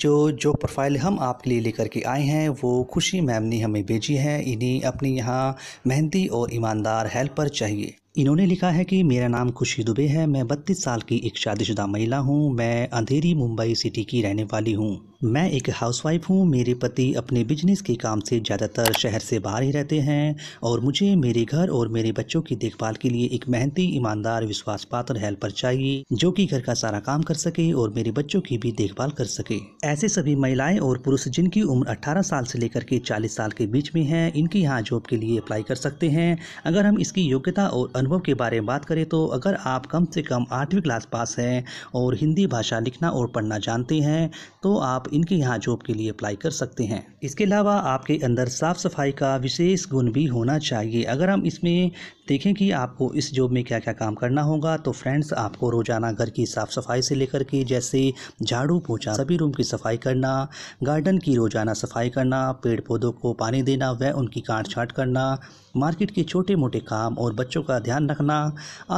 जो जो प्रोफाइल हम आपके लिए लेकर के आए हैं वो खुशी मैम ने हमें भेजी है इन्हें अपने यहाँ मेहंदी और ईमानदार हेल्पर चाहिए इन्होंने लिखा है कि मेरा नाम खुशी दुबे है मैं बत्तीस साल की एक शादीशुदा महिला हूँ मैं अंधेरी मुंबई सिटी की रहने वाली हूँ मैं एक हाउसवाइफ हूँ मेरे पति अपने बिजनेस के काम से ज़्यादातर शहर से बाहर ही रहते हैं और मुझे मेरे घर और मेरे बच्चों की देखभाल के लिए एक मेहनती ईमानदार विश्वास पात्र हेल्पर चाहिए जो कि घर का सारा काम कर सके और मेरे बच्चों की भी देखभाल कर सके ऐसे सभी महिलाएं और पुरुष जिनकी उम्र अट्ठारह साल से लेकर के चालीस साल के बीच में है इनके यहाँ जॉब के लिए अप्लाई कर सकते हैं अगर हम इसकी योग्यता और अनुभव के बारे में बात करें तो अगर आप कम से कम आठवीं क्लास पास हैं और हिंदी भाषा लिखना और पढ़ना जानते हैं तो आप इनके यहाँ जॉब के लिए अप्लाई कर सकते हैं इसके अलावा आपके अंदर साफ़ सफाई का विशेष गुण भी होना चाहिए अगर हम इसमें देखें कि आपको इस जॉब में क्या क्या काम करना होगा तो फ्रेंड्स आपको रोज़ाना घर की साफ़ सफाई से लेकर के जैसे झाड़ू पोछा सभी रूम की सफाई करना गार्डन की रोज़ाना सफाई करना पेड़ पौधों को पानी देना व उनकी काट छाट करना मार्केट के छोटे मोटे काम और बच्चों का ध्यान रखना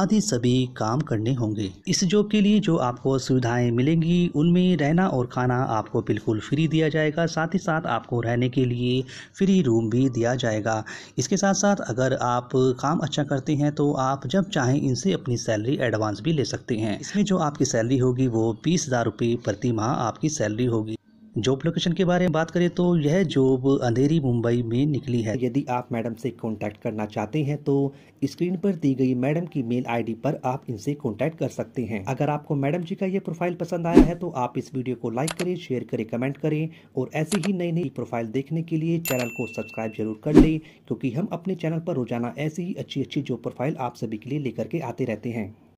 आदि सभी काम करने होंगे इस जॉब के लिए जो आपको सुविधाएं मिलेंगी उनमें रहना और खाना आपको बिल्कुल फ्री दिया जाएगा साथ ही साथ आपको रहने के लिए फ्री रूम भी दिया जाएगा इसके साथ साथ अगर आप काम अच्छा करते हैं तो आप जब चाहें इनसे अपनी सैलरी एडवांस भी ले सकते हैं इसमें जो आपकी सैलरी होगी वो बीस हज़ार रुपये प्रति माह आपकी सैलरी होगी जॉब लोकेशन के बारे में बात करें तो यह जॉब अंधेरी मुंबई में निकली है यदि आप मैडम से कांटेक्ट करना चाहते हैं तो स्क्रीन पर दी गई मैडम की मेल आईडी पर आप इनसे कांटेक्ट कर सकते हैं अगर आपको मैडम जी का यह प्रोफाइल पसंद आया है तो आप इस वीडियो को लाइक करें शेयर करें कमेंट करें और ऐसी ही नई नई प्रोफाइल देखने के लिए चैनल को सब्सक्राइब जरूर कर लें क्योंकि हम अपने चैनल पर रोजाना ऐसी ही अच्छी अच्छी जॉब प्रोफाइल आप सभी के लिए लेकर के आते रहते हैं